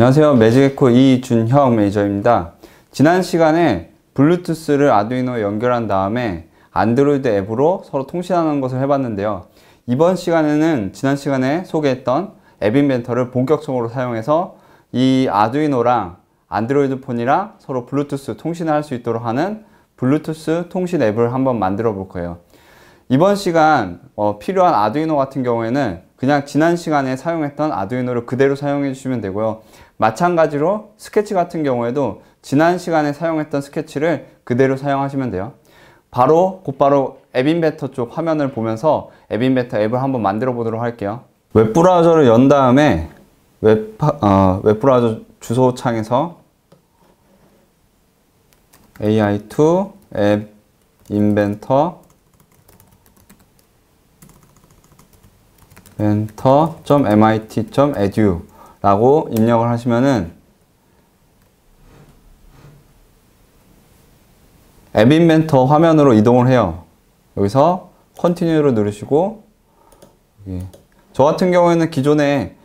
안녕하세요 매직에코 이준형 매니저입니다 지난 시간에 블루투스를 아두이노에 연결한 다음에 안드로이드 앱으로 서로 통신하는 것을 해봤는데요 이번 시간에는 지난 시간에 소개했던 앱 인벤터를 본격적으로 사용해서 이 아두이노랑 안드로이드 폰이랑 서로 블루투스 통신을 할 수 있도록 하는 블루투스 통신 앱을 한번 만들어 볼 거예요 이번 시간 어, 필요한 아두이노 같은 경우에는 그냥 지난 시간에 사용했던 아두이노를 그대로 사용해 주시면 되고요 마찬가지로 스케치 같은 경우에도 지난 시간에 사용했던 스케치를 그대로 사용하시면 돼요. 바로 곧바로 앱인베터 쪽 화면을 보면서 앱인베터 앱을 한번 만들어 보도록 할게요. 웹브라우저를 연 다음에 웹, 어, 웹브라우저 주소창에서 AI2 앱 인벤터 엔터.mit.edu 라고 입력을 하시면은 앱 인벤터 화면으로 이동을 해요. 여기서 컨티뉴를 누르시고 저 같은 경우에는 기존에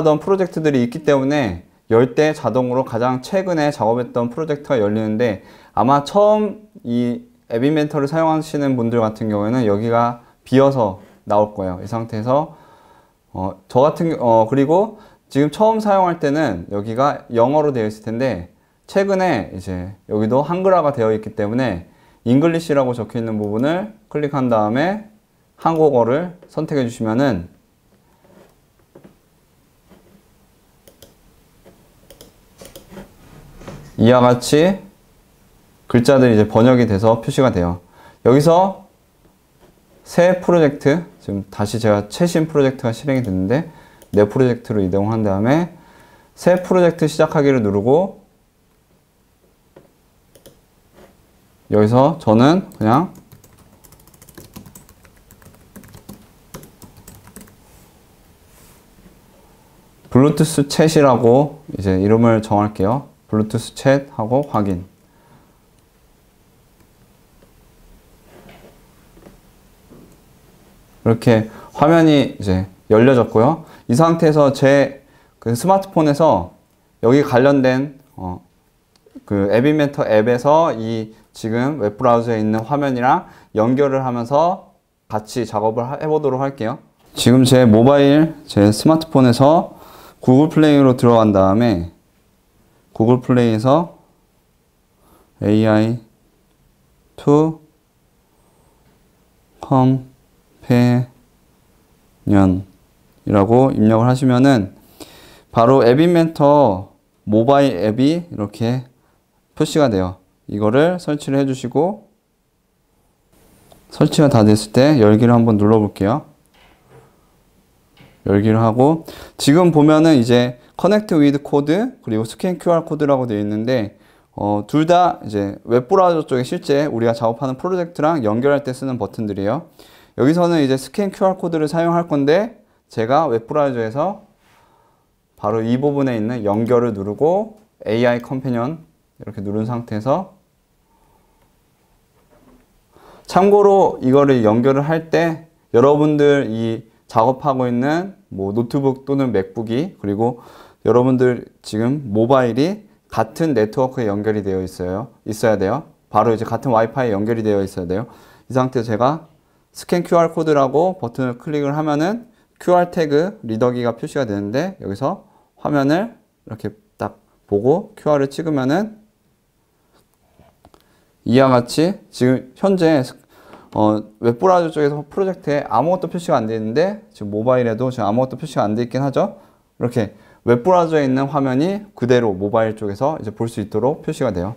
작업하던 프로젝트들이 있기 때문에 열 때 자동으로 가장 최근에 작업했던 프로젝트가 열리는데 아마 처음 이앱 인벤터를 사용하시는 분들 같은 경우에는 여기가 비어서 나올 거예요. 이 상태에서 어, 저 같은 어, 그리고 지금 처음 사용할 때는 여기가 영어로 되어 있을 텐데 최근에 이제 여기도 한글화가 되어 있기 때문에 잉글리시라고 적혀 있는 부분을 클릭한 다음에 한국어를 선택해 주시면은 이와 같이 글자들이 이제 번역이 돼서 표시가 돼요. 여기서 새 프로젝트, 지금 다시 제가 최신 프로젝트가 실행이 됐는데 내 프로젝트로 이동한 다음에 새 프로젝트 시작하기를 누르고 여기서 저는 그냥 블루투스 챗이라고 이제 이름을 정할게요. 블루투스 챗하고 확인. 이렇게 화면이 이제 열려졌고요. 이 상태에서 제그 스마트폰에서 여기 관련된 어, 그 에비멘터 앱에서 이 지금 웹브라우저에 있는 화면이랑 연결을 하면서 같이 작업을 해보도록 할게요. 지금 제 모바일, 제 스마트폰에서 구글 플레이로 들어간 다음에 구글 플레이에서 AI to 컴패년 이라고 입력을 하시면은 바로 앱인멘터 모바일 앱이 이렇게 표시가 돼요. 이거를 설치를 해주시고 설치가 다 됐을 때 열기를 한번 눌러 볼게요. 열기를 하고 지금 보면은 이제 커넥트 위드 코드 그리고 스캔 QR 코드라고 되어 있는데 어, 둘 다 이제 웹브라우저 쪽에 실제 우리가 작업하는 프로젝트랑 연결할 때 쓰는 버튼들이에요. 여기서는 이제 스캔 QR 코드를 사용할 건데 제가 웹브라우저에서 바로 이 부분에 있는 연결을 누르고 AI 컴패니언 이렇게 누른 상태에서 참고로 이거를 연결을 할 때 여러분들 이 작업하고 있는 뭐 노트북 또는 맥북이 그리고 여러분들 지금 모바일이 같은 네트워크에 연결이 되어 있어요. 있어야 돼요. 바로 이제 같은 와이파이에 연결이 되어 있어야 돼요. 이 상태에서 제가 스캔 QR코드라고 버튼을 클릭을 하면은 QR 태그 리더기가 표시가 되는데 여기서 화면을 이렇게 딱 보고 QR을 찍으면은 이와 같이 지금 현재 어, 웹브라우저 쪽에서 프로젝트에 아무것도 표시가 안 되어 있는데 지금 모바일에도 지금 아무것도 표시가 안 되어 있긴 하죠 이렇게 웹브라우저에 있는 화면이 그대로 모바일 쪽에서 이제 볼 수 있도록 표시가 돼요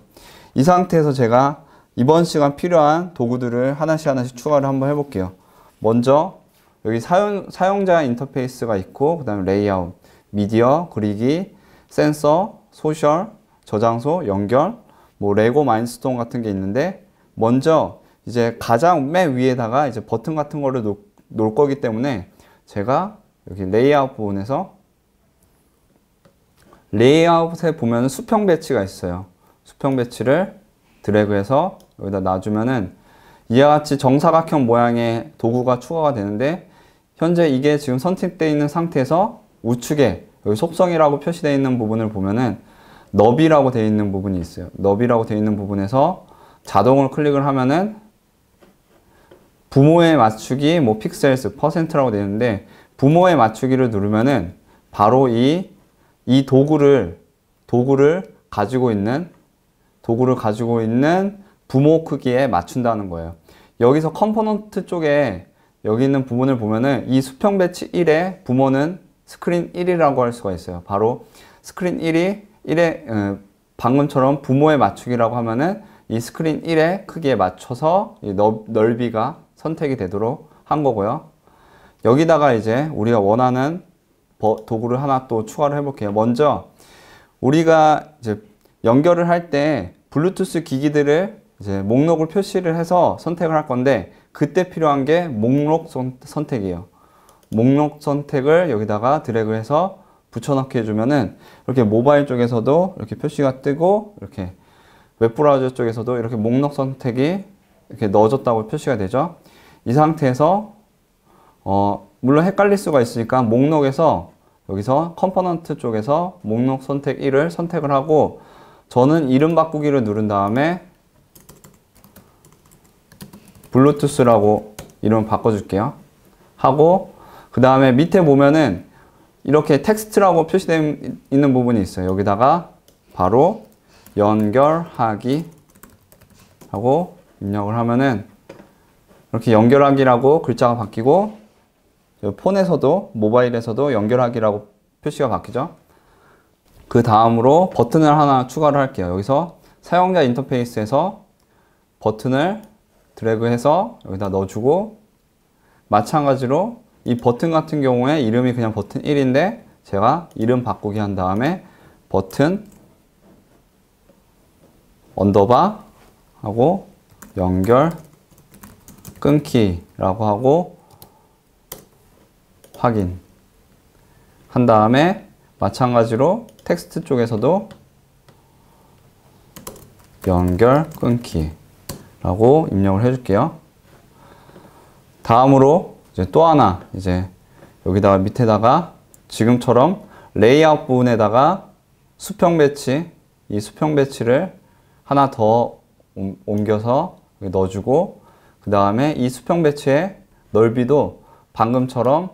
이 상태에서 제가 이번 시간 필요한 도구들을 하나씩 하나씩 추가를 한번 해볼게요 먼저 여기 사용, 사용자 인터페이스가 있고 그 다음에 레이아웃, 미디어, 그리기, 센서, 소셜, 저장소, 연결, 뭐 레고 마인스톤 같은 게 있는데 먼저 이제 가장 맨 위에다가 이제 버튼 같은 거를 놓, 놓을 거기 때문에 제가 여기 레이아웃 부분에서 레이아웃에 보면 수평 배치가 있어요. 수평 배치를 드래그해서 여기다 놔주면은 이와 같이 정사각형 모양의 도구가 추가가 되는데 현재 이게 지금 선택되어 있는 상태에서 우측에 여기 속성이라고 표시되어 있는 부분을 보면은 너비라고 되어 있는 부분이 있어요. 너비라고 되어 있는 부분에서 자동으로 클릭을 하면은 부모의 맞추기 뭐 픽셀스 퍼센트라고 되어 있는데 부모의 맞추기를 누르면은 바로 이 이 도구를 도구를 가지고 있는 도구를 가지고 있는 부모 크기에 맞춘다는 거예요. 여기서 컴포넌트 쪽에 여기 있는 부분을 보면은 이 수평 배치 1의 부모는 스크린 1이라고 할 수가 있어요. 바로 스크린 1이 1의 어, 방금처럼 부모에 맞추기라고 하면은 이 스크린 1의 크기에 맞춰서 넓이가 선택이 되도록 한 거고요. 여기다가 이제 우리가 원하는 도구를 하나 또 추가를 해볼게요. 먼저 우리가 이제 연결을 할 때 블루투스 기기들을 이제 목록을 표시를 해서 선택을 할 건데 그때 필요한 게 목록 선택이에요. 목록 선택을 여기다가 드래그 해서 붙여넣기 해주면은 이렇게 모바일 쪽에서도 이렇게 표시가 뜨고 이렇게 웹브라우저 쪽에서도 이렇게 목록 선택이 이렇게 넣어졌다고 표시가 되죠. 이 상태에서 어 물론 헷갈릴 수가 있으니까 목록에서 여기서 컴포넌트 쪽에서 목록 선택 1을 선택을 하고 저는 이름 바꾸기를 누른 다음에 블루투스라고 이름 바꿔줄게요. 하고 그 다음에 밑에 보면은 이렇게 텍스트라고 표시되어 있는 부분이 있어요. 여기다가 바로 연결하기 하고 입력을 하면은 이렇게 연결하기라고 글자가 바뀌고 폰에서도 모바일에서도 연결하기라고 표시가 바뀌죠. 그 다음으로 버튼을 하나 추가를 할게요. 여기서 사용자 인터페이스에서 버튼을 드래그해서 여기다 넣어주고 마찬가지로 이 버튼 같은 경우에 이름이 그냥 버튼 1인데 제가 이름 바꾸기 한 다음에 버튼 언더바 하고 연결 끊기라고 하고 확인 한 다음에 마찬가지로 텍스트 쪽에서도 연결 끊기 라고 입력을 해줄게요. 다음으로 이제 또 하나 이제 여기다가 밑에다가 지금처럼 레이아웃 부분에다가 수평 배치 이 수평 배치를 하나 더 옮겨서 넣어주고 그 다음에 이 수평 배치의 넓이도 방금처럼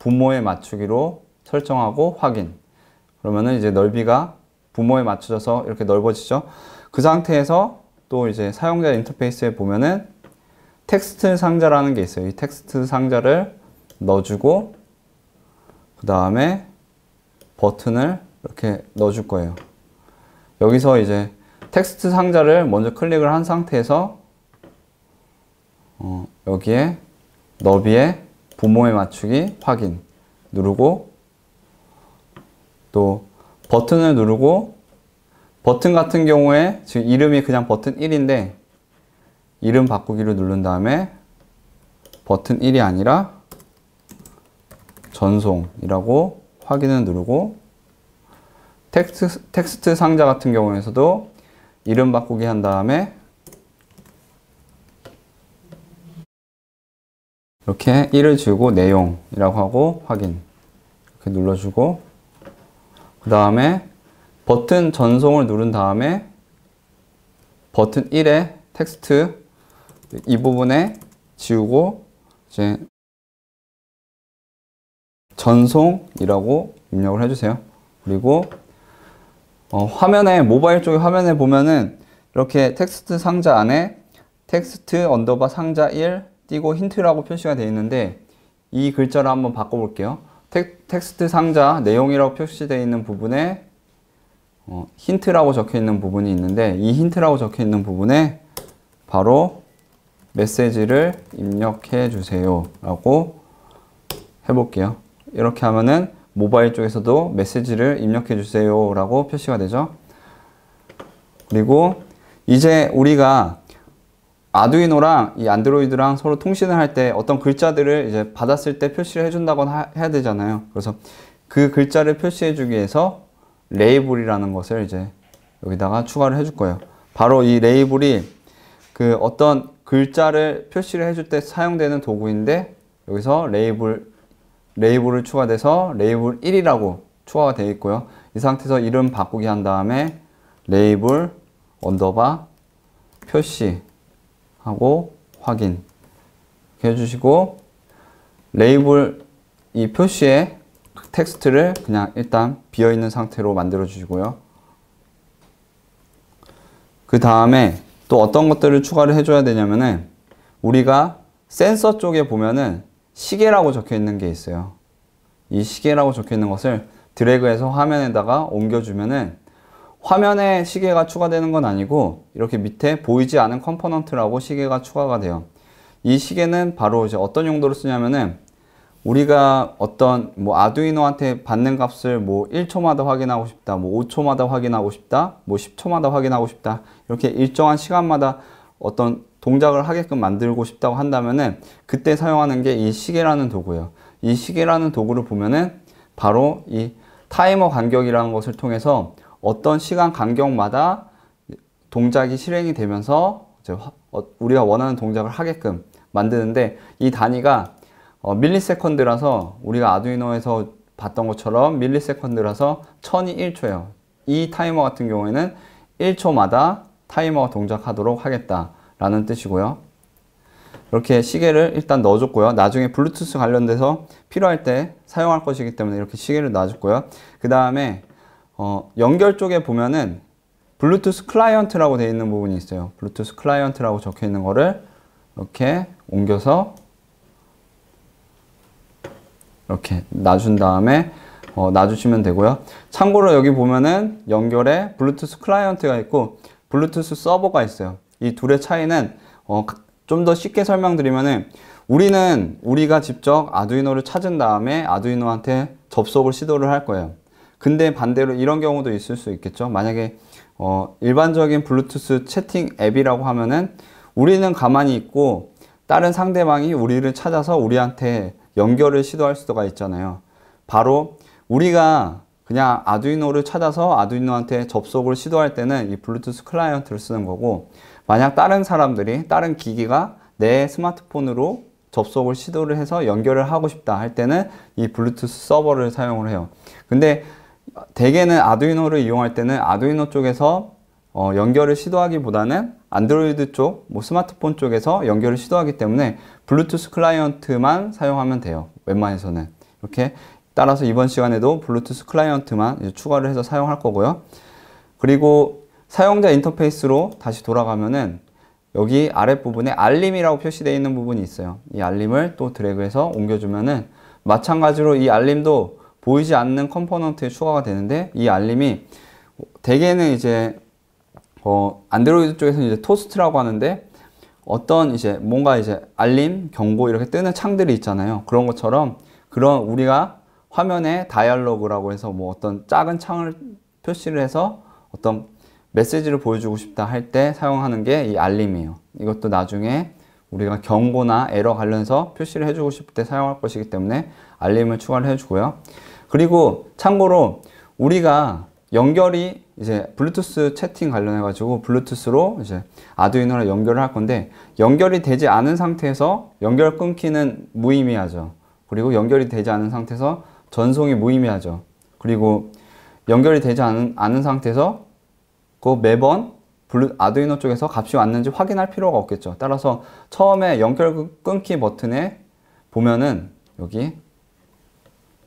부모에 맞추기로 설정하고 확인 그러면은 이제 넓이가 부모에 맞춰져서 이렇게 넓어지죠 그 상태에서 또 이제 사용자 인터페이스에 보면은 텍스트 상자라는 게 있어요. 이 텍스트 상자를 넣어주고 그 다음에 버튼을 이렇게 넣어줄 거예요. 여기서 이제 텍스트 상자를 먼저 클릭을 한 상태에서 어, 여기에 너비에 부모에 맞추기 확인 누르고 또 버튼을 누르고 버튼 같은 경우에 지금 이름이 그냥 버튼 1인데 이름 바꾸기를 누른 다음에 버튼 1이 아니라 전송이라고 확인을 누르고 텍스트, 텍스트 상자 같은 경우에서도 이름 바꾸기 한 다음에 이렇게 1을 주고 내용이라고 하고 확인 이렇게 눌러주고 그 다음에 버튼 전송을 누른 다음에 버튼 1에 텍스트 이 부분에 지우고 이제 전송이라고 입력을 해주세요. 그리고 어, 화면에 모바일 쪽에 화면에 보면은 이렇게 텍스트 상자 안에 텍스트 언더바 상자 1 띄고 힌트라고 표시가 되어 있는데 이 글자를 한번 바꿔볼게요. 텍, 텍스트 상자 내용이라고 표시되어 있는 부분에 어, 힌트라고 적혀 있는 부분이 있는데 이 힌트라고 적혀 있는 부분에 바로 메시지를 입력해 주세요 라고 해볼게요 이렇게 하면은 모바일 쪽에서도 메시지를 입력해 주세요 라고 표시가 되죠 그리고 이제 우리가 아두이노랑 이 안드로이드랑 서로 통신을 할 때 어떤 글자들을 이제 받았을 때 표시를 해준다거나 해야 되잖아요 그래서 그 글자를 표시해 주기 위해서 레이블이라는 것을 이제 여기다가 추가를 해줄 거예요. 바로 이 레이블이 그 어떤 글자를 표시를 해줄 때 사용되는 도구인데 여기서 레이블 레이블을 추가돼서 레이블 1이라고 추가가 되어 있고요. 이 상태에서 이름 바꾸기 한 다음에 레이블 언더바 표시 하고 확인 해주시고 레이블 이 표시에 텍스트를 그냥 일단 비어있는 상태로 만들어 주시고요. 그 다음에 또 어떤 것들을 추가를 해줘야 되냐면은 우리가 센서 쪽에 보면은 시계라고 적혀 있는 게 있어요. 이 시계라고 적혀 있는 것을 드래그해서 화면에다가 옮겨주면은 화면에 시계가 추가되는 건 아니고 이렇게 밑에 보이지 않은 컴포넌트라고 시계가 추가가 돼요. 이 시계는 바로 이제 어떤 용도로 쓰냐면은 우리가 어떤 뭐 아두이노한테 받는 값을 뭐 1초마다 확인하고 싶다, 뭐 5초마다 확인하고 싶다, 뭐 10초마다 확인하고 싶다 이렇게 일정한 시간마다 어떤 동작을 하게끔 만들고 싶다고 한다면은 그때 사용하는 게 이 시계라는 도구예요. 이 시계라는 도구를 보면은 바로 이 타이머 간격이라는 것을 통해서 어떤 시간 간격마다 동작이 실행이 되면서 어, 우리가 원하는 동작을 하게끔 만드는데 이 단위가 어, 밀리세컨드라서 우리가 아두이노에서 봤던 것처럼 밀리세컨드라서 1000이 1초예요. 이 타이머 같은 경우에는 1초마다 타이머가 동작하도록 하겠다라는 뜻이고요. 이렇게 시계를 일단 넣어줬고요. 나중에 블루투스 관련돼서 필요할 때 사용할 것이기 때문에 이렇게 시계를 놔줬고요. 그 다음에 어, 연결 쪽에 보면은 블루투스 클라이언트라고 되어 있는 부분이 있어요. 블루투스 클라이언트라고 적혀 있는 거를 이렇게 옮겨서 이렇게 놔준 다음에 어, 놔주시면 되고요. 참고로 여기 보면은 연결에 블루투스 클라이언트가 있고 블루투스 서버가 있어요. 이 둘의 차이는 어, 좀 더 쉽게 설명드리면은 우리는 우리가 직접 아두이노를 찾은 다음에 아두이노한테 접속을 시도를 할 거예요. 근데 반대로 이런 경우도 있을 수 있겠죠. 만약에 어, 일반적인 블루투스 채팅 앱이라고 하면은 우리는 가만히 있고 다른 상대방이 우리를 찾아서 우리한테 연결을 시도할 수가 있잖아요. 바로 우리가 그냥 아두이노를 찾아서 아두이노한테 접속을 시도할 때는 이 블루투스 클라이언트를 쓰는 거고 만약 다른 사람들이 다른 기기가 내 스마트폰으로 접속을 시도를 해서 연결을 하고 싶다 할 때는 이 블루투스 서버를 사용을 해요. 근데 대개는 아두이노를 이용할 때는 아두이노 쪽에서 어, 연결을 시도하기보다는 안드로이드 쪽, 뭐 스마트폰 쪽에서 연결을 시도하기 때문에 블루투스 클라이언트만 사용하면 돼요. 웬만해서는. 이렇게 따라서 이번 시간에도 블루투스 클라이언트만 추가를 해서 사용할 거고요. 그리고 사용자 인터페이스로 다시 돌아가면은 여기 아랫부분에 알림이라고 표시되어 있는 부분이 있어요. 이 알림을 또 드래그해서 옮겨주면은 마찬가지로 이 알림도 보이지 않는 컴포넌트에 추가가 되는데 이 알림이 대개는 이제 어, 안드로이드 쪽에서는 이제 토스트라고 하는데 어떤 이제 뭔가 이제 알림, 경고 이렇게 뜨는 창들이 있잖아요. 그런 것처럼 그런 우리가 화면에 다이얼로그라고 해서 뭐 어떤 작은 창을 표시를 해서 어떤 메시지를 보여주고 싶다 할 때 사용하는 게 이 알림이에요. 이것도 나중에 우리가 경고나 에러 관련해서 표시를 해주고 싶을 때 사용할 것이기 때문에 알림을 추가를 해주고요. 그리고 참고로 우리가 연결이 이제 블루투스 채팅 관련해 가지고 블루투스로 이제 아두이노랑 연결을 할 건데 연결이 되지 않은 상태에서 연결 끊기는 무의미하죠 그리고 연결이 되지 않은 상태에서 전송이 무의미하죠 그리고 연결이 되지 않은, 않은 상태에서 그 매번 블루, 아두이노 쪽에서 값이 왔는지 확인할 필요가 없겠죠 따라서 처음에 연결 끊기 버튼에 보면은 여기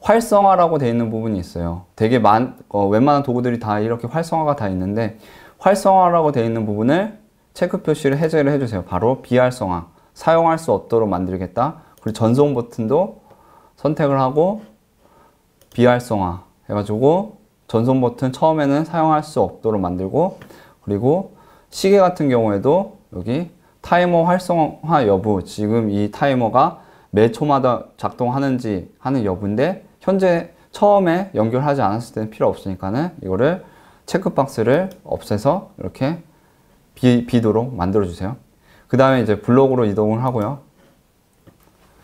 활성화라고 되어 있는 부분이 있어요. 되게 많, 어, 웬만한 도구들이 다 이렇게 활성화가 다 있는데 활성화라고 되어 있는 부분을 체크 표시를 해제를 해주세요. 바로 비활성화, 사용할 수 없도록 만들겠다. 그리고 전송 버튼도 선택을 하고 비활성화 해가지고 전송 버튼 처음에는 사용할 수 없도록 만들고 그리고 시계 같은 경우에도 여기 타이머 활성화 여부 지금 이 타이머가 매 초마다 작동하는지 하는 여부인데 현재 처음에 연결하지 않았을 때는 필요 없으니까는 이거를 체크박스를 없애서 이렇게 비, 비도록 만들어 주세요 그 다음에 이제 블록으로 이동을 하고요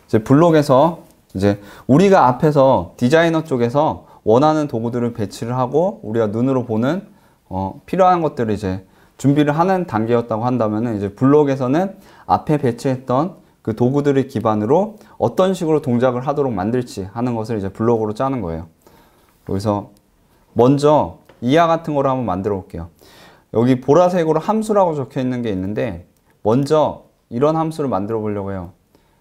이제 블록에서 이제 우리가 앞에서 디자이너 쪽에서 원하는 도구들을 배치를 하고 우리가 눈으로 보는 어, 필요한 것들을 이제 준비를 하는 단계였다고 한다면 이제 블록에서는 앞에 배치했던 그 도구들을 기반으로 어떤 식으로 동작을 하도록 만들지 하는 것을 이제 블록으로 짜는 거예요. 여기서 먼저 이하 같은 거로 한번 만들어 볼게요. 여기 보라색으로 함수라고 적혀 있는 게 있는데 먼저 이런 함수를 만들어 보려고 해요.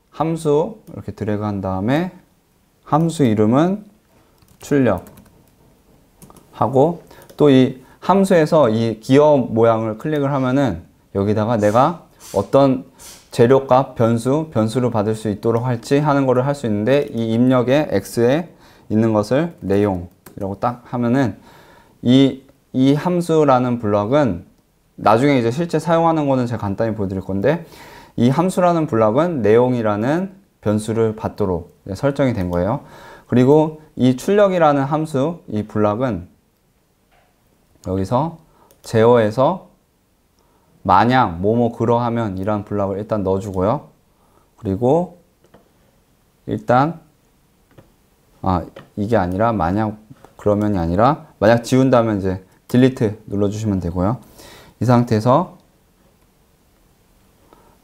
함수 이렇게 드래그 한 다음에 함수 이름은 출력 하고 또 이 함수에서 이 기어 모양을 클릭을 하면은 여기다가 내가 어떤 재료값 변수 변수로 받을 수 있도록 할지 하는 거를 할 수 있는데 이 입력의 x에 있는 것을 내용이라고 딱 하면은 이, 이 함수라는 블럭은 나중에 이제 실제 사용하는 거는 제가 간단히 보여드릴 건데 이 함수라는 블럭은 내용이라는 변수를 받도록 설정이 된 거예요. 그리고 이 출력이라는 함수 이 블럭은 여기서 제어에서 만약 뭐뭐 그러하면 이런 블락을 일단 넣어주고요. 그리고 일단 아 이게 아니라 만약 그러면이 아니라 만약 지운다면 이제 딜리트 눌러주시면 되고요. 이 상태에서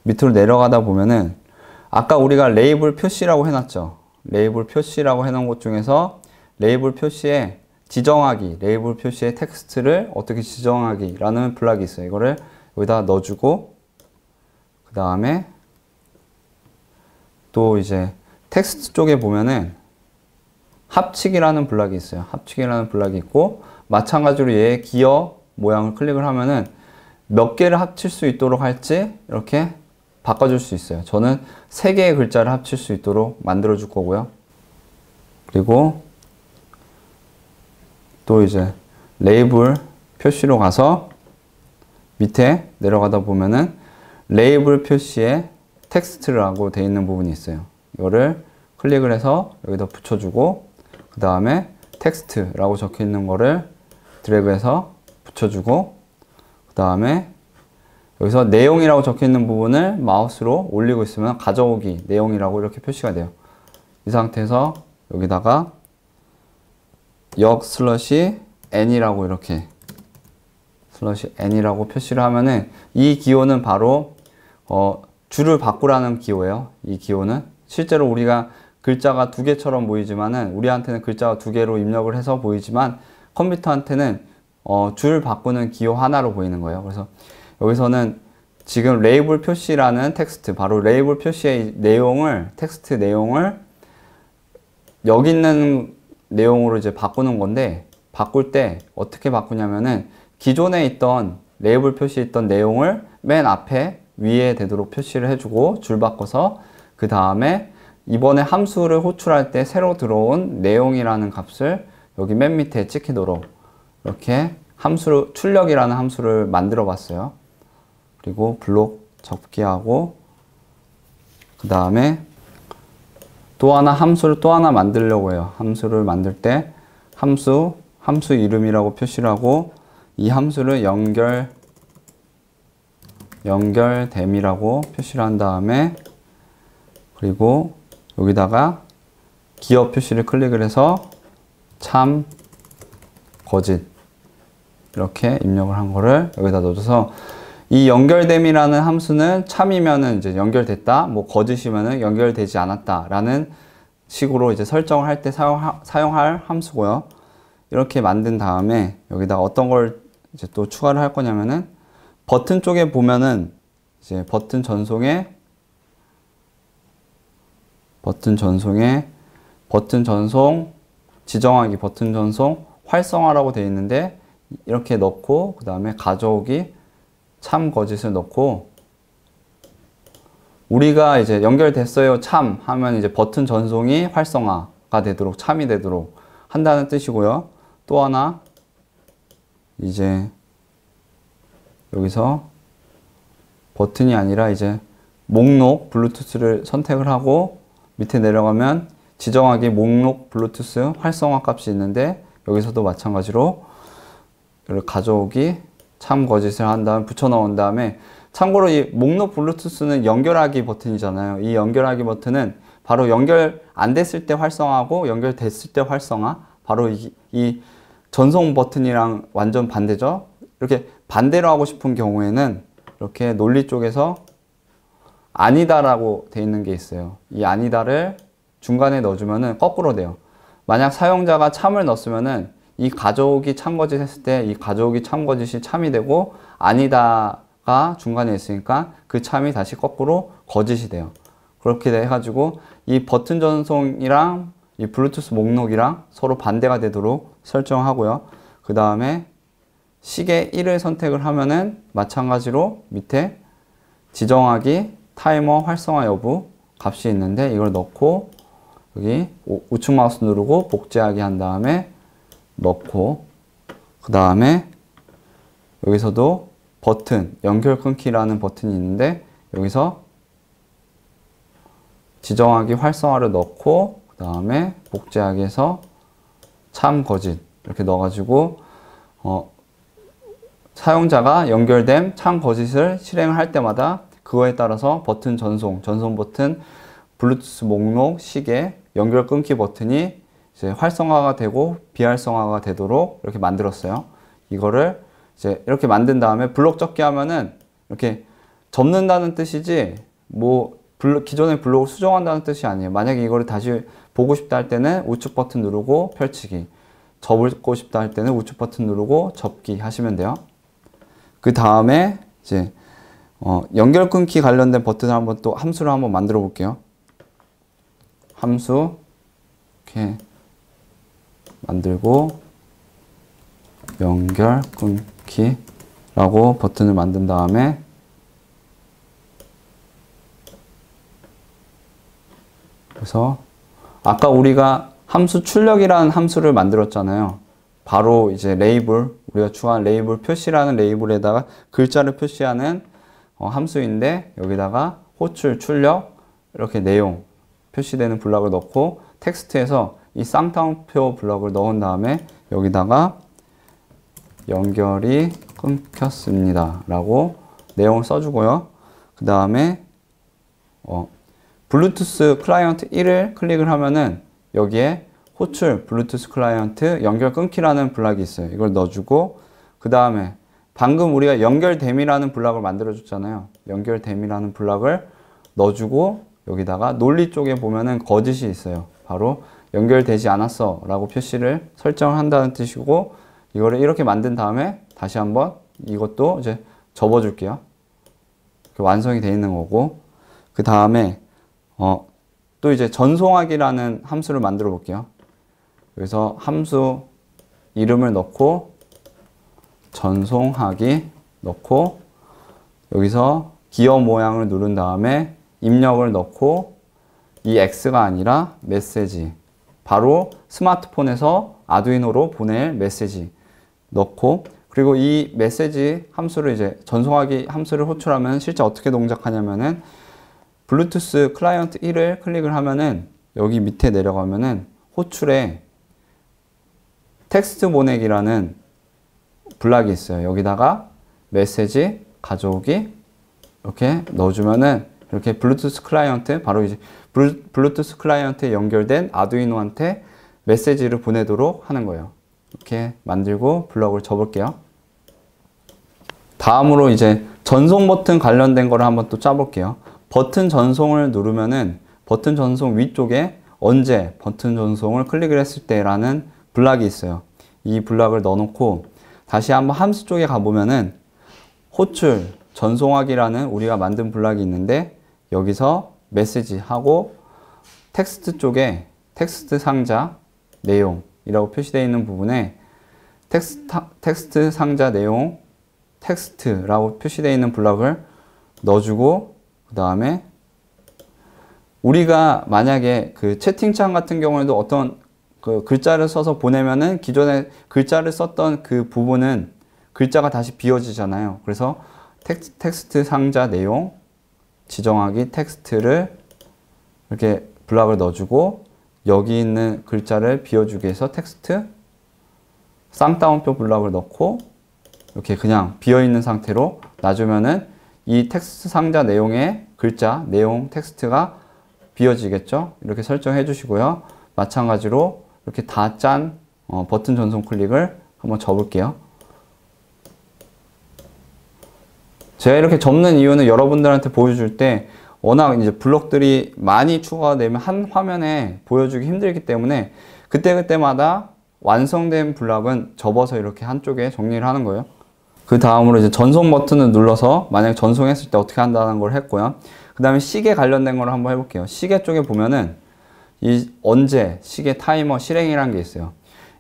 밑으로 내려가다 보면은 아까 우리가 레이블 표시라고 해놨죠. 레이블 표시라고 해놓은 것 중에서 레이블 표시에 지정하기, 레이블 표시의 텍스트를 어떻게 지정하기라는 블락이 있어요. 이거를 여기다 넣어주고 그 다음에 또 이제 텍스트 쪽에 보면은 합치기라는 블락이 있어요. 합치기라는 블락이 있고 마찬가지로 얘 기어 모양을 클릭을 하면은 몇 개를 합칠 수 있도록 할지 이렇게 바꿔줄 수 있어요. 저는 세 개의 글자를 합칠 수 있도록 만들어 줄 거고요. 그리고 또 이제 레이블 표시로 가서 밑에 내려가다 보면은 레이블 표시에 텍스트라고 되어 있는 부분이 있어요. 이거를 클릭을 해서 여기다 붙여주고 그 다음에 텍스트라고 적혀 있는 거를 드래그해서 붙여주고 그 다음에 여기서 내용이라고 적혀 있는 부분을 마우스로 올리고 있으면 가져오기 내용이라고 이렇게 표시가 돼요. 이 상태에서 여기다가 역 슬러시 n이라고 이렇게 슬러시 n이라고 표시를 하면은 이 기호는 바로 어, 줄을 바꾸라는 기호예요. 이 기호는 실제로 우리가 글자가 두 개처럼 보이지만은 우리한테는 글자가 두 개로 입력을 해서 보이지만 컴퓨터한테는 어, 줄 바꾸는 기호 하나로 보이는 거예요. 그래서 여기서는 지금 레이블 표시라는 텍스트 바로 레이블 표시의 내용을 텍스트 내용을 여기 있는 내용으로 이제 바꾸는 건데 바꿀 때 어떻게 바꾸냐면은 기존에 있던 레이블 표시했던 내용을 맨 앞에 위에 되도록 표시를 해주고 줄 바꿔서 그 다음에 이번에 함수를 호출할 때 새로 들어온 내용이라는 값을 여기 맨 밑에 찍히도록 이렇게 함수 출력이라는 함수를 만들어 봤어요. 그리고 블록 적기하고그 다음에 또 하나 함수를 또 하나 만들려고 해요. 함수를 만들 때 함수, 함수 이름이라고 표시를 하고 이 함수를 연결 연결됨이라고 표시를 한 다음에 그리고 여기다가 기어 표시를 클릭을 해서 참 거짓 이렇게 입력을 한 거를 여기다 넣어줘서 이 연결됨이라는 함수는 참이면은 이제 연결됐다 뭐 거짓이면은 연결되지 않았다 라는 식으로 이제 설정을 할 때 사용할 함수고요 이렇게 만든 다음에 여기다 어떤 걸 이제 또 추가를 할 거냐면은 버튼 쪽에 보면은 이제 버튼 전송에 버튼 전송에 버튼 전송 지정하기 버튼 전송 활성화라고 되어 있는데 이렇게 넣고 그 다음에 가져오기 참 거짓을 넣고 우리가 이제 연결됐어요 참 하면 이제 버튼 전송이 활성화가 되도록 참이 되도록 한다는 뜻이고요 또 하나 이제 여기서 버튼이 아니라 이제 목록 블루투스를 선택을 하고 밑에 내려가면 지정하기 목록 블루투스 활성화 값이 있는데 여기서도 마찬가지로 가져오기 참 거짓을 한 다음 붙여 넣은 다음에 참고로 이 목록 블루투스는 연결하기 버튼이잖아요 이 연결하기 버튼은 바로 연결 안 됐을 때 활성화하고 연결됐을 때 활성화 바로 이, 이 전송 버튼이랑 완전 반대죠. 이렇게 반대로 하고 싶은 경우에는 이렇게 논리 쪽에서 아니다라고 돼 있는 게 있어요. 이 아니다를 중간에 넣어주면 거꾸로 돼요. 만약 사용자가 참을 넣었으면은 이 가족이 참거짓 했을 때 이 가족이 참거짓이 참이 되고 아니다가 중간에 있으니까 그 참이 다시 거꾸로 거짓이 돼요. 그렇게 돼가지고이 버튼 전송이랑 이 블루투스 목록이랑 서로 반대가 되도록 설정하고요. 그 다음에 시계 1을 선택을 하면은 마찬가지로 밑에 지정하기, 타이머 활성화 여부 값이 있는데 이걸 넣고 여기 우측 마우스 누르고 복제하기 한 다음에 넣고 그 다음에 여기서도 버튼 연결 끊기라는 버튼이 있는데 여기서 지정하기 활성화를 넣고 그 다음에 복제하기에서 참 거짓 이렇게 넣어가지고 어, 사용자가 연결된 참 거짓을 실행을 할 때마다 그거에 따라서 버튼 전송, 전송 버튼, 블루투스 목록, 시계, 연결 끊기 버튼이 이제 활성화가 되고 비활성화가 되도록 이렇게 만들었어요. 이거를 이제 이렇게 만든 다음에 블록 적기 하면은 이렇게 접는다는 뜻이지 뭐 기존의 블록을 수정한다는 뜻이 아니에요. 만약에 이거를 다시 보고 싶다 할 때는 우측 버튼 누르고 펼치기. 접고 싶다 할 때는 우측 버튼 누르고 접기 하시면 돼요. 그 다음에 이제 어, 연결 끊기 관련된 버튼을 한번 또 함수를 한번 만들어 볼게요. 함수 이렇게 만들고 연결 끊기라고 버튼을 만든 다음에 그래서 아까 우리가 함수 출력이라는 함수를 만들었잖아요. 바로 이제 레이블, 우리가 추한 레이블 표시라는 레이블에다가 글자를 표시하는 어, 함수인데 여기다가 호출, 출력, 이렇게 내용 표시되는 블럭을 넣고 텍스트에서 이 쌍따옴표 블록을 넣은 다음에 여기다가 연결이 끊겼습니다. 라고 내용을 써주고요. 그 다음에 어, 블루투스 클라이언트 1을 클릭을 하면은 여기에 호출 블루투스 클라이언트 연결 끊기라는 블락이 있어요. 이걸 넣어주고 그 다음에 방금 우리가 연결됨이라는 블락을 만들어줬잖아요. 연결됨이라는 블락을 넣어주고 여기다가 논리 쪽에 보면은 거짓이 있어요. 바로 연결되지 않았어 라고 표시를 설정을 한다는 뜻이고 이거를 이렇게 만든 다음에 다시 한번 이것도 이제 접어줄게요. 완성이 돼 있는 거고 그 다음에 어, 또 이제 전송하기라는 함수를 만들어 볼게요. 그래서 함수 이름을 넣고 전송하기 넣고 여기서 기어 모양을 누른 다음에 입력을 넣고 이 X가 아니라 메시지 바로 스마트폰에서 아두이노로 보낼 메시지 넣고 그리고 이 메시지 함수를 이제 전송하기 함수를 호출하면 실제 어떻게 동작하냐면은 블루투스 클라이언트 1을 클릭을 하면은 여기 밑에 내려가면은 호출에 텍스트 보내기라는 블락이 있어요. 여기다가 메시지 가져오기 이렇게 넣어주면은 이렇게 블루투스 클라이언트 바로 이제 블루투스 클라이언트에 연결된 아두이노한테 메시지를 보내도록 하는 거예요. 이렇게 만들고 블럭을 접을게요. 다음으로 이제 전송 버튼 관련된 거를 한번 또 짜볼게요. 버튼 전송을 누르면은 버튼 전송 위쪽에 언제 버튼 전송을 클릭을 했을 때라는 블락이 있어요. 이 블락을 넣어놓고 다시 한번 함수 쪽에 가보면은 호출 전송하기라는 우리가 만든 블락이 있는데 여기서 메시지 하고 텍스트 쪽에 텍스트 상자 내용이라고 표시되어 있는 부분에 텍스트, 텍스트 상자 내용 텍스트라고 표시되어 있는 블락을 넣어주고 그 다음에 우리가 만약에 그 채팅창 같은 경우에도 어떤 그 글자를 써서 보내면은 기존에 글자를 썼던 그 부분은 글자가 다시 비워지잖아요. 그래서 텍스, 텍스트 상자 내용 지정하기 텍스트를 이렇게 블락을 넣어주고 여기 있는 글자를 비워주기 위해서 텍스트 쌍따옴표 블락을 넣고 이렇게 그냥 비어있는 상태로 놔주면은 이 텍스트 상자 내용의 글자, 내용, 텍스트가 비어지겠죠? 이렇게 설정해 주시고요. 마찬가지로 이렇게 다짠 어, 버튼 전송 클릭을 한번 접을게요. 제가 이렇게 접는 이유는 여러분들한테 보여줄 때 워낙 이제 블록들이 많이 추가되면 한 화면에 보여주기 힘들기 때문에 그때그때마다 완성된 블록은 접어서 이렇게 한쪽에 정리를 하는 거예요. 그 다음으로 이제 전송 버튼을 눌러서 만약 전송했을 때 어떻게 한다는 걸 했고요. 그 다음에 시계 관련된 걸 한번 해볼게요. 시계 쪽에 보면은 이 언제 시계 타이머 실행이란 게 있어요.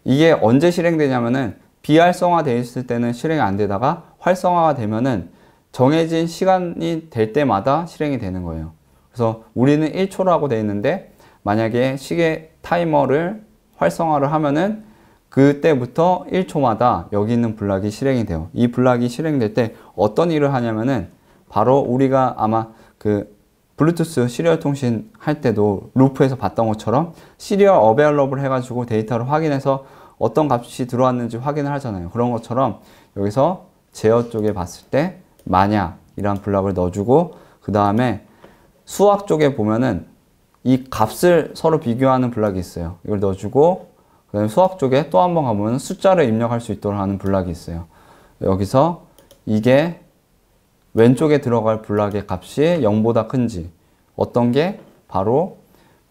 이게 언제 실행되냐면은 비활성화 돼 있을 때는 실행이 안 되다가 활성화가 되면은 정해진 시간이 될 때마다 실행이 되는 거예요. 그래서 우리는 1초라고 돼 있는데 만약에 시계 타이머를 활성화를 하면은 그때부터 1초마다 여기 있는 블락이 실행이 돼요. 이 블락이 실행될 때 어떤 일을 하냐면은 바로 우리가 아마 그 블루투스 시리얼 통신 할 때도 루프에서 봤던 것처럼 시리얼 어베일러블 해가지고 데이터를 확인해서 어떤 값이 들어왔는지 확인을 하잖아요. 그런 것처럼 여기서 제어 쪽에 봤을 때 만약 이란 블락을 넣어주고 그 다음에 수학 쪽에 보면은 이 값을 서로 비교하는 블락이 있어요. 이걸 넣어주고 그다음 에 수학 쪽에 또 한 번 가보면 숫자를 입력할 수 있도록 하는 블락이 있어요. 여기서 이게 왼쪽에 들어갈 블락의 값이 0보다 큰지 어떤 게 바로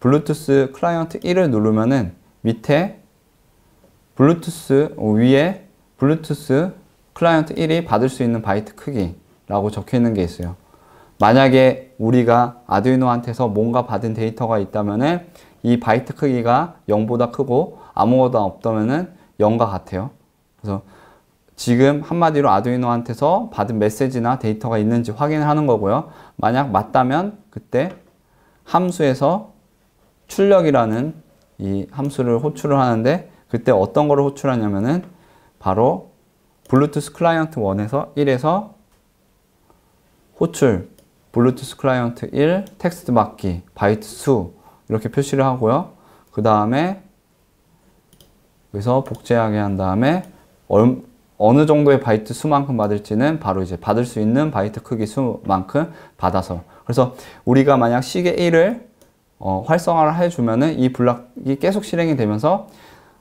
블루투스 클라이언트 1을 누르면은 밑에 블루투스 어, 위에 블루투스 클라이언트 1이 받을 수 있는 바이트 크기라고 적혀 있는 게 있어요. 만약에 우리가 아두이노한테서 뭔가 받은 데이터가 있다면은 이 바이트 크기가 0보다 크고 아무것도 없다면은 0과 같아요. 그래서 지금 한마디로 아두이노한테서 받은 메시지나 데이터가 있는지 확인을 하는 거고요. 만약 맞다면 그때 함수에서 출력이라는 이 함수를 호출을 하는데 그때 어떤 거를 호출하냐면은 바로 블루투스 클라이언트 1에서 1에서 호출 블루투스 클라이언트 1 텍스트 받기 바이트 수 이렇게 표시를 하고요. 그 다음에 여기서 복제하게 한 다음에 어느 정도의 바이트 수만큼 받을지는 바로 이제 받을 수 있는 바이트 크기 수만큼 받아서 그래서 우리가 만약 시계 1을 어, 활성화를 해주면은 이 블락이 계속 실행이 되면서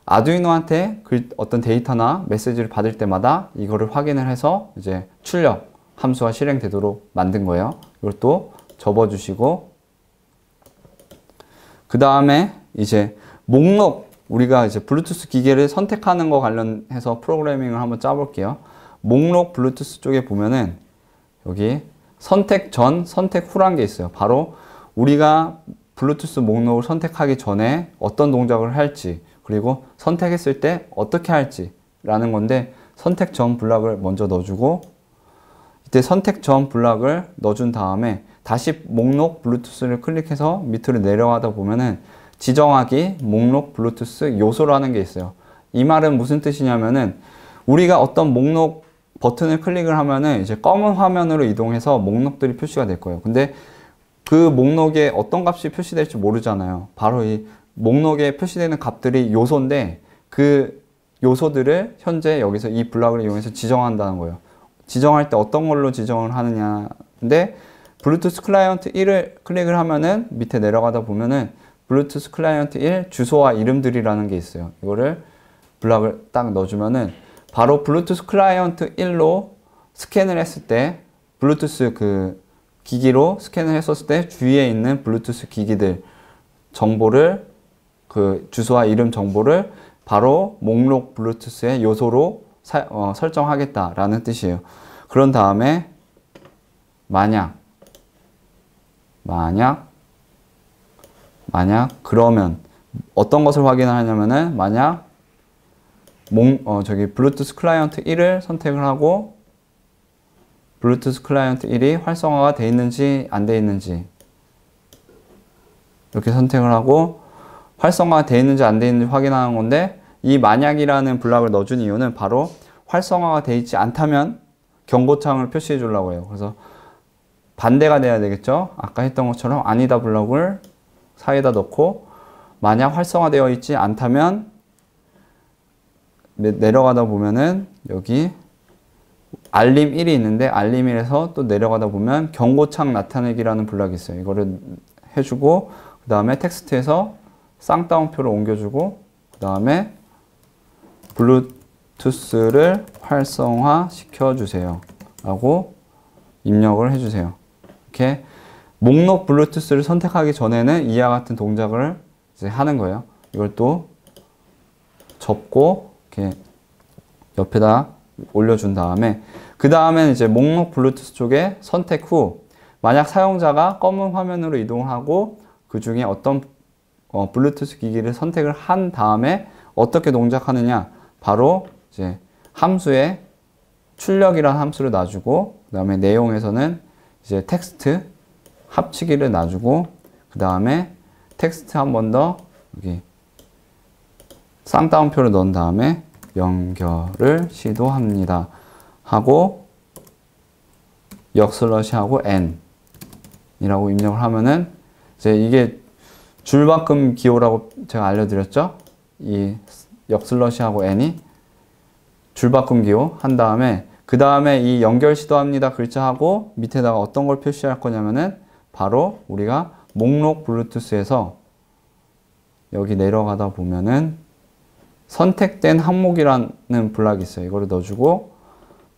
아두이노한테 그 어떤 데이터나 메시지를 받을 때마다 이거를 확인을 해서 이제 출력 함수가 실행되도록 만든 거예요. 이것도 접어주시고 그 다음에 이제 목록 우리가 이제 블루투스 기계를 선택하는 거 관련해서 프로그래밍을 한번 짜볼게요. 목록 블루투스 쪽에 보면은 여기 선택 전, 선택 후란 게 있어요. 바로 우리가 블루투스 목록을 선택하기 전에 어떤 동작을 할지 그리고 선택했을 때 어떻게 할지 라는 건데 선택 전 블락을 먼저 넣어주고 이때 선택 전 블락을 넣어준 다음에 다시 목록 블루투스를 클릭해서 밑으로 내려가다 보면은 지정하기 목록 블루투스 요소라는 게 있어요. 이 말은 무슨 뜻이냐면은 우리가 어떤 목록 버튼을 클릭을 하면은 이제 검은 화면으로 이동해서 목록들이 표시가 될 거예요. 근데 그 목록에 어떤 값이 표시될지 모르잖아요. 바로 이 목록에 표시되는 값들이 요소인데 그 요소들을 현재 여기서 이 블락을 이용해서 지정한다는 거예요. 지정할 때 어떤 걸로 지정을 하느냐. 근데 블루투스 클라이언트 1을 클릭을 하면은 밑에 내려가다 보면은 블루투스 클라이언트 1 주소와 이름들이라는 게 있어요. 이거를 블락을 딱 넣어주면은 바로 블루투스 클라이언트 1로 스캔을 했을 때 블루투스 그 기기로 스캔을 했었을 때 주위에 있는 블루투스 기기들 정보를 그 주소와 이름 정보를 바로 목록 블루투스의 요소로 사, 어, 설정하겠다라는 뜻이에요. 그런 다음에 만약 만약 만약 그러면 어떤 것을 확인하냐면은 만약 몽, 어, 저기 블루투스 클라이언트 1을 선택을 하고 블루투스 클라이언트 1이 활성화가 돼 있는지 안 돼 있는지 이렇게 선택을 하고 활성화 가돼 있는지 안 돼 있는지 확인하는 건데 이 만약이라는 블락을 넣어준 이유는 바로 활성화가 돼 있지 않다면 경고창을 표시해 주려고 해요. 그래서 반대가 돼야 되겠죠? 아까 했던 것처럼 아니다 블럭을 사이에다 넣고 만약 활성화되어 있지 않다면 내려가다 보면은 여기 알림 1이 있는데 알림 1에서 또 내려가다 보면 경고창 나타내기라는 블럭이 있어요. 이거를 해주고 그 다음에 텍스트에서 쌍따옴표를 옮겨주고 그 다음에 블루투스를 활성화 시켜주세요. 라고 입력을 해주세요. 이렇게 목록 블루투스를 선택하기 전에는 이와 같은 동작을 이제 하는 거예요. 이걸 또 접고 이렇게 옆에다 올려준 다음에 그 다음에 이제 목록 블루투스 쪽에 선택 후 만약 사용자가 검은 화면으로 이동하고 그 중에 어떤 어, 블루투스 기기를 선택을 한 다음에 어떻게 동작하느냐 바로 이제 함수에 출력이라는 함수를 놔주고 그 다음에 내용에서는 이제 텍스트 합치기를 놔주고 그 다음에 텍스트 한 번 더 여기 쌍따옴표를 넣은 다음에 연결을 시도합니다. 하고 역슬러시하고 n 이라고 입력을 하면은 이제 이게 줄바꿈 기호라고 제가 알려드렸죠? 이 역슬러시하고 n이 줄바꿈 기호 한 다음에 그 다음에 이 연결 시도합니다 글자하고 그렇죠? 밑에다가 어떤 걸 표시할 거냐면은 바로 우리가 목록 블루투스에서 여기 내려가다 보면은 선택된 항목이라는 블락이 있어요. 이거를 넣어주고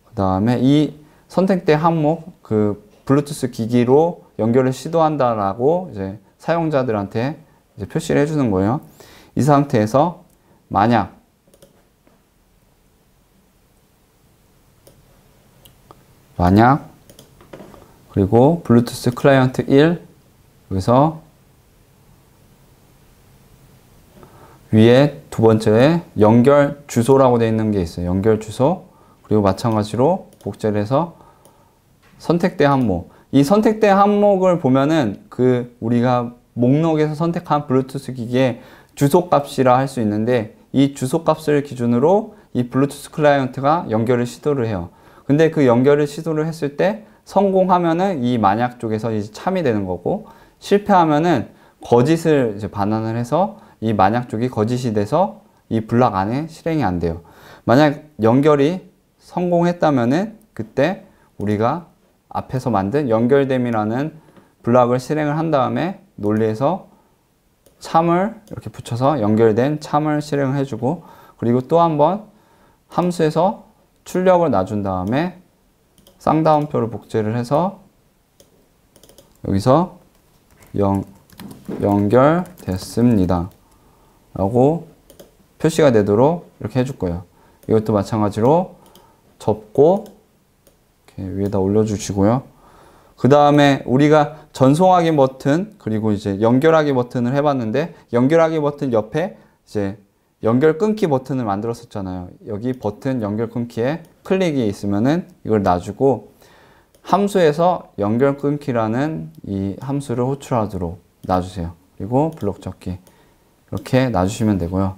그 다음에 이 선택된 항목 그 블루투스 기기로 연결을 시도한다라고 이제 사용자들한테 이제 표시를 해주는 거예요. 이 상태에서 만약 만약 그리고 블루투스 클라이언트 1 여기서 위에 두 번째에 연결 주소라고 되어 있는 게 있어요. 연결 주소 그리고 마찬가지로 복제를 해서 선택대 항목 이 선택대 항목을 보면은 그 우리가 목록에서 선택한 블루투스 기기의 주소 값이라 할 수 있는데 이 주소 값을 기준으로 이 블루투스 클라이언트가 연결을 시도를 해요. 근데 그 연결을 시도를 했을 때 성공하면은 이 만약 쪽에서 이제 참이 되는 거고 실패하면은 거짓을 이제 반환을 해서 이 만약 쪽이 거짓이 돼서 이 블락 안에 실행이 안 돼요. 만약 연결이 성공했다면은 그때 우리가 앞에서 만든 연결됨이라는 블락을 실행을 한 다음에 논리에서 참을 이렇게 붙여서 연결된 참을 실행을 해주고 그리고 또 한번 함수에서 출력을 놔준 다음에 쌍다운표를 복제를 해서 여기서 연, 연결됐습니다. 라고 표시가 되도록 이렇게 해줄 거예요. 이것도 마찬가지로 접고 위에다 올려주시고요. 그 다음에 우리가 전송하기 버튼 그리고 이제 연결하기 버튼을 해봤는데 연결하기 버튼 옆에 이제 연결 끊기 버튼을 만들었었잖아요. 여기 버튼 연결 끊기에 클릭이 있으면은 이걸 놔주고 함수에서 연결 끊기라는 이 함수를 호출하도록 놔주세요. 그리고 블록 적기 이렇게 놔주시면 되고요.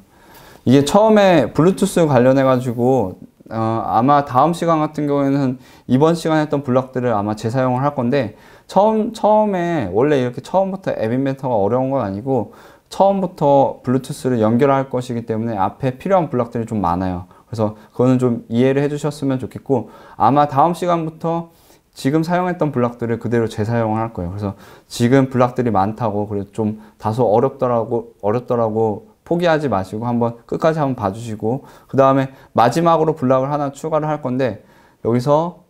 이게 처음에 블루투스 관련해 가지고 어, 아마 다음 시간 같은 경우에는 이번 시간에 했던 블록들을 아마 재사용을 할 건데 처음 처음에 원래 이렇게 처음부터 앱 인벤터가 어려운 건 아니고 처음부터 블루투스를 연결할 것이기 때문에 앞에 필요한 블락들이 좀 많아요. 그래서 그거는 좀 이해를 해주셨으면 좋겠고 아마 다음 시간부터 지금 사용했던 블락들을 그대로 재사용을 할 거예요. 그래서 지금 블락들이 많다고 그리고 좀 다소 어렵더라고 어렵더라고 포기하지 마시고 한번 끝까지 한번 봐주시고 그 다음에 마지막으로 블락을 하나 추가를 할 건데 여기서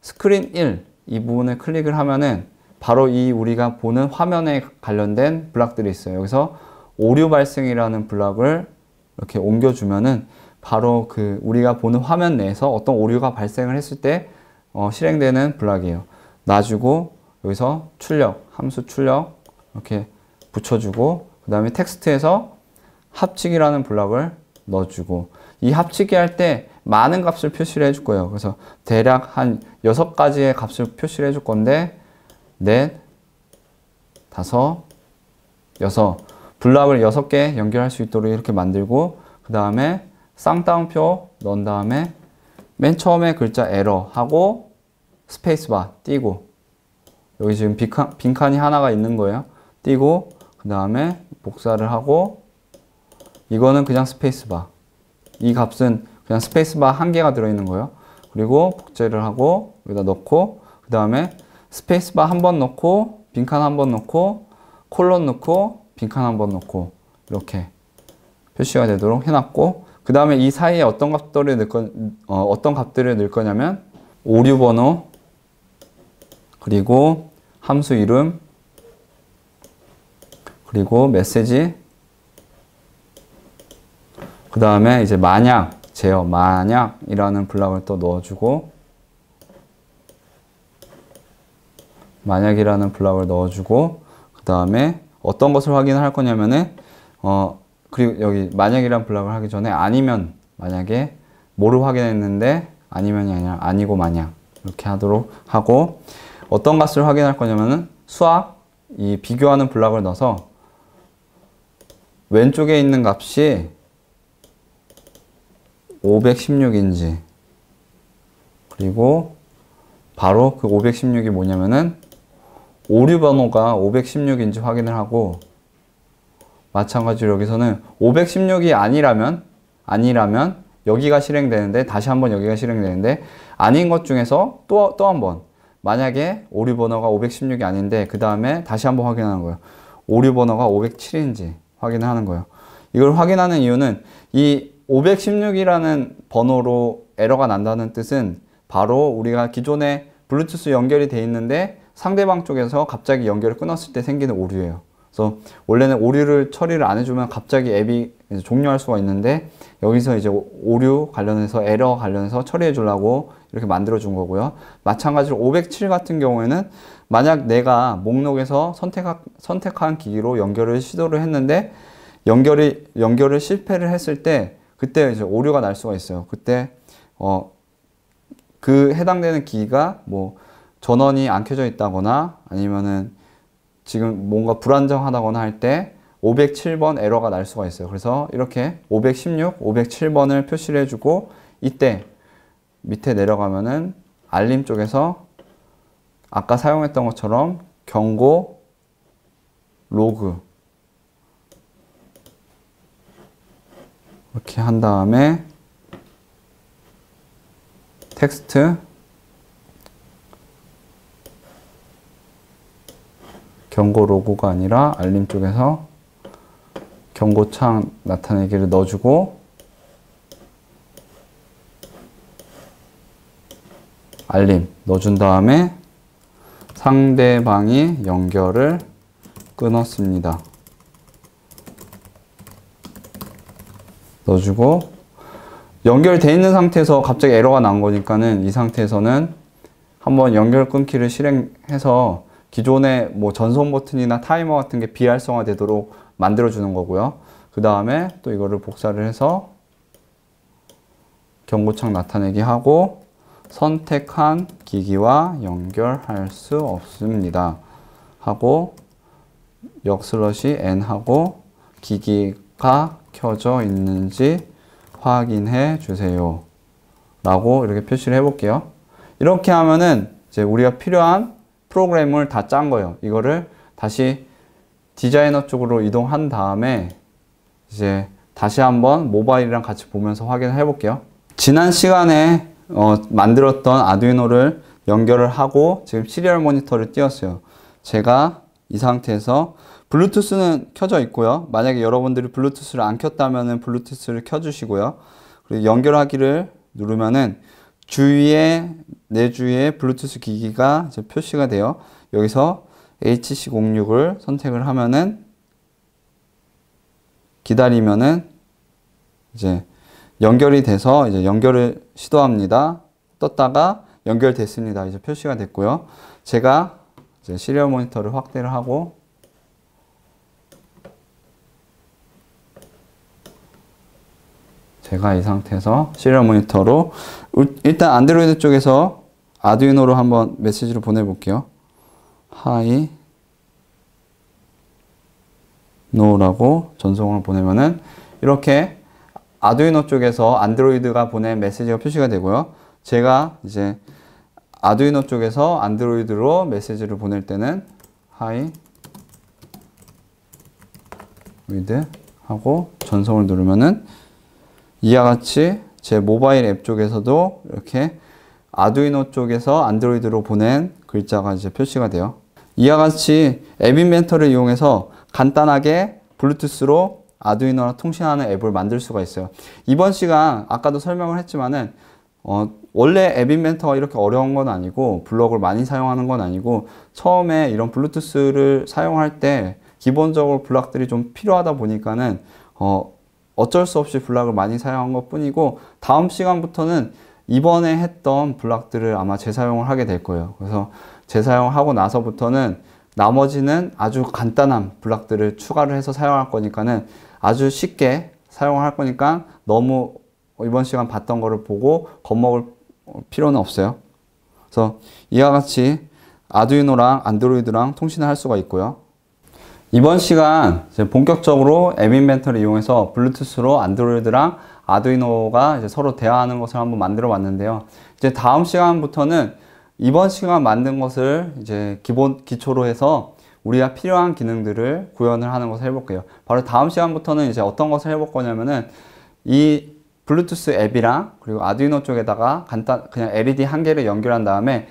스크린 1 이 부분을 클릭을 하면은 바로 이 우리가 보는 화면에 관련된 블락들이 있어요. 여기서 오류 발생이라는 블락을 이렇게 옮겨주면은 바로 그 우리가 보는 화면 내에서 어떤 오류가 발생을 했을 때 어, 실행되는 블락이에요. 놔주고 여기서 출력, 함수 출력 이렇게 붙여주고 그 다음에 텍스트에서 합치기라는 블락을 넣어주고 이 합치기 할 때 많은 값을 표시를 해줄 거예요. 그래서 대략 한 6가지의 값을 표시를 해줄 건데 넷, 다섯, 여섯 블락을 여섯 개 연결할 수 있도록 이렇게 만들고 그 다음에 쌍따옴표 넣은 다음에 맨 처음에 글자 에러 하고 스페이스바 띄고 여기 지금 빈칸, 빈칸이 하나가 있는 거예요 띄고 그 다음에 복사를 하고 이거는 그냥 스페이스바 이 값은 그냥 스페이스바 한 개가 들어있는 거예요 그리고 복제를 하고 여기다 넣고 그 다음에 스페이스바 한 번 넣고 빈칸 한 번 넣고 콜론 넣고 빈칸 한 번 넣고 이렇게 표시가 되도록 해놨고 그 다음에 이 사이에 어떤 값들을 넣을 거, 어, 떤 값들을 넣을 거냐면 오류 번호 그리고 함수 이름 그리고 메시지 그 다음에 이제 만약 제어 만약이라는 블락을 또 넣어주고 만약이라는 블락을 넣어주고 그 다음에 어떤 것을 확인할 거냐면은 어 그리고 여기 만약이란 블락을 하기 전에 아니면 만약에 뭐를 확인했는데 아니면이 아니라 아니고 만약 이렇게 하도록 하고 어떤 값을 확인할 거냐면은 수학 이 비교하는 블락을 넣어서 왼쪽에 있는 값이 516인지 그리고 바로 그 516이 뭐냐면은 오류 번호가 516인지 확인을 하고 마찬가지로 여기서는 516이 아니라면 아니라면 여기가 실행되는데 다시 한번 여기가 실행되는데 아닌 것 중에서 또 또 한번 만약에 오류 번호가 516이 아닌데 그 다음에 다시 한번 확인하는 거예요. 오류 번호가 507인지 확인을 하는 거예요. 이걸 확인하는 이유는 이 516이라는 번호로 에러가 난다는 뜻은 바로 우리가 기존에 블루투스 연결이 돼 있는데 상대방 쪽에서 갑자기 연결을 끊었을 때 생기는 오류예요. 그래서 원래는 오류를 처리를 안 해주면 갑자기 앱이 종료할 수가 있는데 여기서 이제 오류 관련해서 에러 관련해서 처리해 주려고 이렇게 만들어 준 거고요. 마찬가지로 507 같은 경우에는 만약 내가 목록에서 선택하, 선택한 기기로 연결을 시도를 했는데 연결이 연결을 실패를 했을 때 그때 이제 오류가 날 수가 있어요. 그때 어, 그 해당되는 기기가 뭐 전원이 안 켜져 있다거나 아니면은 지금 뭔가 불안정하다거나 할 때 507번 에러가 날 수가 있어요. 그래서 이렇게 516, 507번을 표시를 해주고 이때 밑에 내려가면은 알림 쪽에서 아까 사용했던 것처럼 경고 로그 이렇게 한 다음에 텍스트 경고 로고가 아니라 알림 쪽에서 경고창 나타내기를 넣어주고 알림 넣어준 다음에 상대방이 연결을 끊었습니다. 넣어주고 연결돼 있는 상태에서 갑자기 에러가 난 거니까는 이 상태에서는 한번 연결 끊기를 실행해서 기존의 뭐 전송 버튼이나 타이머 같은 게 비활성화되도록 만들어주는 거고요. 그 다음에 또 이거를 복사를 해서 경고창 나타내기 하고 선택한 기기와 연결할 수 없습니다. 하고 역슬러시 n 하고 기기가 켜져 있는지 확인해 주세요. 라고 이렇게 표시를 해볼게요. 이렇게 하면은 이제 우리가 필요한 프로그램을 다 짠 거예요. 이거를 다시 디자이너 쪽으로 이동한 다음에 이제 다시 한번 모바일이랑 같이 보면서 확인해 볼게요. 지난 시간에 어, 만들었던 아두이노를 연결을 하고 지금 시리얼 모니터를 띄웠어요. 제가 이 상태에서 블루투스는 켜져 있고요. 만약에 여러분들이 블루투스를 안 켰다면 블루투스를 켜주시고요. 그리고 연결하기를 누르면은 주위에 내 주위에 블루투스 기기가 이제 표시가 되어 여기서 HC06을 선택을 하면은 기다리면은 이제 연결이 돼서 이제 연결을 시도합니다. 떴다가 연결됐습니다. 이제 표시가 됐고요. 제가 이제 시리얼 모니터를 확대를 하고 제가 이 상태에서 시리얼 모니터로 일단 안드로이드 쪽에서 아두이노로 한번 메시지를 보내볼게요. 하이 노라고 전송을 보내면은 이렇게 아두이노 쪽에서 안드로이드가 보낸 메시지가 표시가 되고요. 제가 이제 아두이노 쪽에서 안드로이드로 메시지를 보낼 때는 하이 위드 하고 전송을 누르면은 이와 같이 제 모바일 앱 쪽에서도 이렇게 아두이노 쪽에서 안드로이드로 보낸 글자가 이제 표시가 돼요. 이와 같이 앱 인벤터를 이용해서 간단하게 블루투스로 아두이노랑 통신하는 앱을 만들 수가 있어요. 이번 시간 아까도 설명을 했지만은 어, 원래 앱 인벤터가 이렇게 어려운 건 아니고 블럭을 많이 사용하는 건 아니고 처음에 이런 블루투스를 사용할 때 기본적으로 블록들이 좀 필요하다 보니까는 어, 어쩔 수 없이 블락을 많이 사용한 것 뿐이고 다음 시간부터는 이번에 했던 블락들을 아마 재사용을 하게 될 거예요. 그래서 재사용하고 나서부터는 나머지는 아주 간단한 블락들을 추가를 해서 사용할 거니까는 아주 쉽게 사용할 거니까 너무 이번 시간 봤던 거를 보고 겁먹을 필요는 없어요. 그래서 이와 같이 아두이노랑 안드로이드랑 통신을 할 수가 있고요. 이번 시간 본격적으로 앱 인벤터를 이용해서 블루투스로 안드로이드랑 아두이노가 이제 서로 대화하는 것을 한번 만들어 봤는데요. 이제 다음 시간부터는 이번 시간 만든 것을 이제 기본 기초로 해서 우리가 필요한 기능들을 구현을 하는 것을 해볼게요. 바로 다음 시간부터는 이제 어떤 것을 해볼 거냐면은 이 블루투스 앱이랑 그리고 아두이노 쪽에다가 간단 그냥 LED 한 개를 연결한 다음에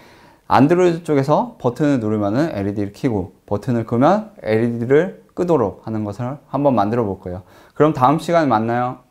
안드로이드 쪽에서 버튼을 누르면 LED를 켜고 버튼을 끄면 LED를 끄도록 하는 것을 한번 만들어 볼 거예요. 그럼 다음 시간에 만나요.